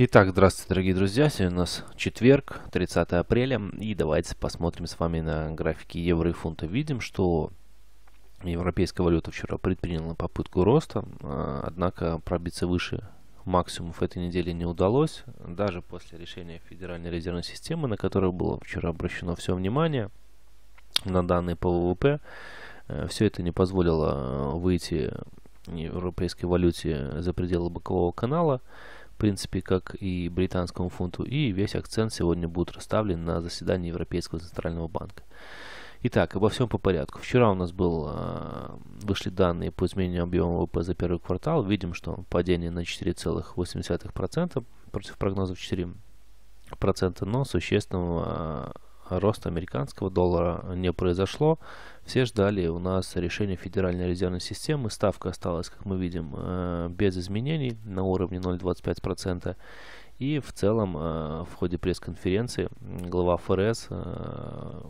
Итак, здравствуйте, дорогие друзья. Сегодня у нас четверг, 30 апреля. И давайте посмотрим с вами на графики евро и фунта. Видим, что европейская валюта вчера предприняла попытку роста, а, однако пробиться выше максимумов этой недели не удалось. Даже после решения Федеральной резервной системы, на которое было вчера обращено все внимание на данные по ВВП, э, все это не позволило э, выйти европейской валюте за пределы бокового канала в принципе, как и британскому фунту, и весь акцент сегодня будет расставлен на заседании Европейского центрального банка. Итак, обо всем по порядку. Вчера у нас был, а, вышли данные по изменению объема ВВП за первый квартал. Видим, что падение на 4,8% против прогнозов 4%, но существенного а, роста американского доллара не произошло. Все ждали у нас решения Федеральной резервной системы. Ставка осталась, как мы видим, э, без изменений на уровне 0,25%. И в целом э, в ходе пресс-конференции глава ФРС э,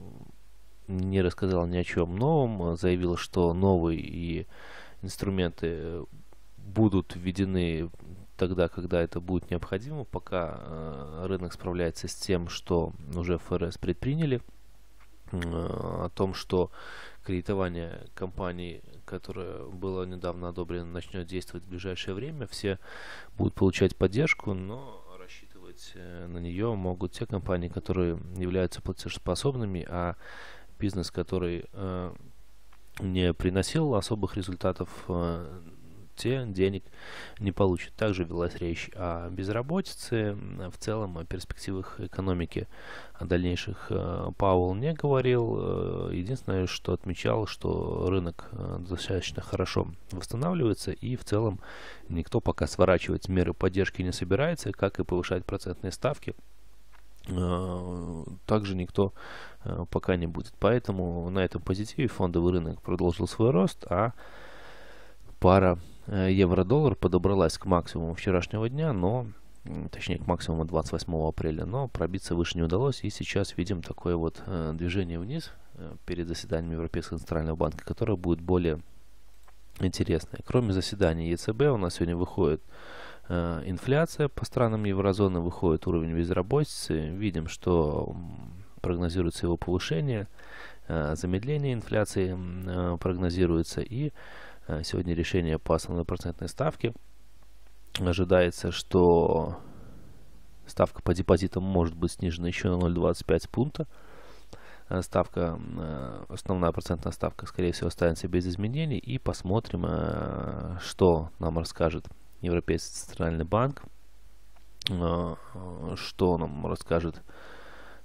не рассказал ни о чем новом, заявил, что новые инструменты будут введены тогда, когда это будет необходимо, пока э, рынок справляется с тем, что уже ФРС предприняли, э, о том, что кредитование компаний, которое было недавно одобрено, начнет действовать в ближайшее время, все будут получать поддержку, но рассчитывать э, на нее могут те компании, которые являются платежеспособными, а бизнес, который э, не приносил особых результатов, э, те денег не получат. Также велась речь о безработице, в целом о перспективах экономики. О дальнейших э, Пауэлл не говорил. Э, единственное, что отмечал, что рынок э, достаточно хорошо восстанавливается и в целом никто пока сворачивать меры поддержки не собирается, как и повышать процентные ставки также никто пока не будет. Поэтому на этом позитиве фондовый рынок продолжил свой рост, а пара э, евро-доллар подобралась к максимуму вчерашнего дня, но точнее к максимуму 28 апреля, но пробиться выше не удалось. И сейчас видим такое вот э, движение вниз э, перед заседанием Европейского центрального банка, которое будет более интересное. Кроме заседания ЕЦБ у нас сегодня выходит инфляция по странам еврозоны, выходит уровень безработицы. Видим, что прогнозируется его повышение, замедление инфляции прогнозируется и прогнозируется Э, сегодня решение по основной процентной ставке. Ожидается, что ставка по депозитам может быть снижена еще на 0,25 пункта. Э, ставка, э, основная процентная ставка, скорее всего, останется без изменений. И посмотрим, что нам расскажет Европейский Центральный Банк, что нам расскажет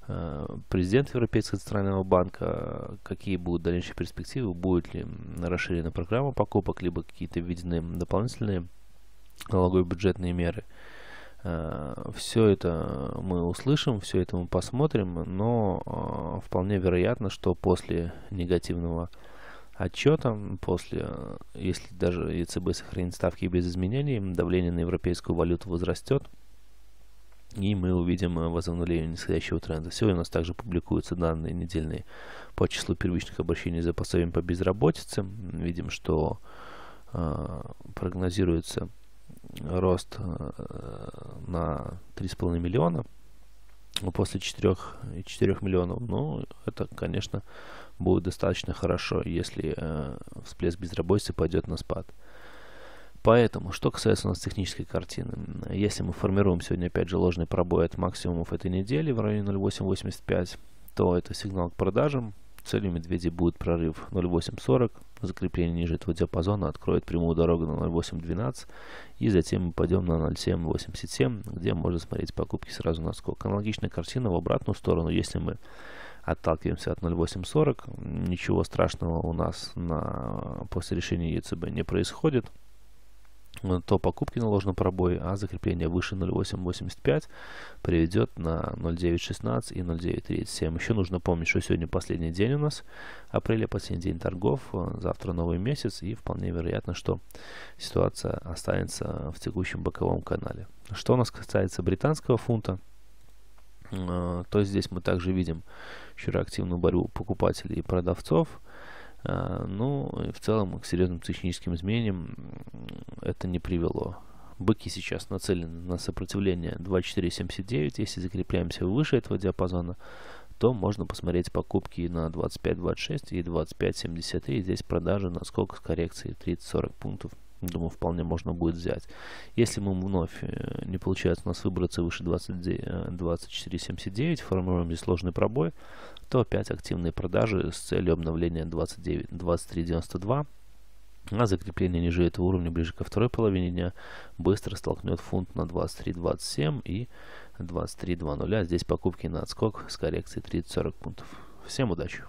Э, президент Европейского центрального банка, какие будут дальнейшие перспективы, будет ли расширена программа покупок, либо какие-то введены дополнительные налоговые бюджетные меры. Э, все это мы услышим, все это мы посмотрим, но э, вполне вероятно, что после негативного отчета, после, если даже ЕЦБ сохранит ставки без изменений, давление на европейскую валюту возрастет, и мы увидим э, возобновление нисходящего тренда. Сегодня у нас также публикуются данные недельные по числу первичных обращений за пособием по безработице. Видим, что э, прогнозируется рост э, на 3,5 миллиона ну, после 4, 4 миллионов. Ну, это, конечно, будет достаточно хорошо, если э, всплеск безработицы пойдет на спад. Поэтому, что касается у нас технической картины, если мы формируем сегодня опять же ложный пробой от максимумов этой недели в районе 0.885, то это сигнал к продажам. Целью медведей будет прорыв 0.840, закрепление ниже этого диапазона откроет прямую дорогу на 0.812 и затем мы пойдем на 0.787, где можно смотреть покупки сразу на скок. Аналогичная картина в обратную сторону, если мы отталкиваемся от 0.840, ничего страшного у нас на, после решения ЕЦБ не происходит. Э, то покупки наложен пробой, а закрепление выше 0.885 приведет на 0.916 и 0.937. Еще нужно помнить, что сегодня последний день у нас апреля, последний день торгов, э, завтра новый месяц и вполне вероятно, что ситуация останется в текущем боковом канале. Что у нас касается британского фунта, э, то здесь мы также видим вчера активную борьбу покупателей и продавцов – а, ну, и в целом к серьезным техническим изменениям это не привело. Быки сейчас нацелены на сопротивление 24.79. Если закрепляемся выше этого диапазона, то можно посмотреть покупки на 25.26 и 25.73. Здесь продажи на сколько с коррекцией 30-40 пунктов думаю, вполне можно будет взять. Если мы вновь э, не получается у нас выбраться выше 24.79, э, формируем здесь сложный пробой, то опять активные продажи с целью обновления 29, 23.92 а закрепление ниже этого уровня, ближе ко второй половине дня, быстро столкнет фунт на 23.27 и 23.00. А здесь покупки на отскок с коррекцией 30-40 пунктов. Всем удачи!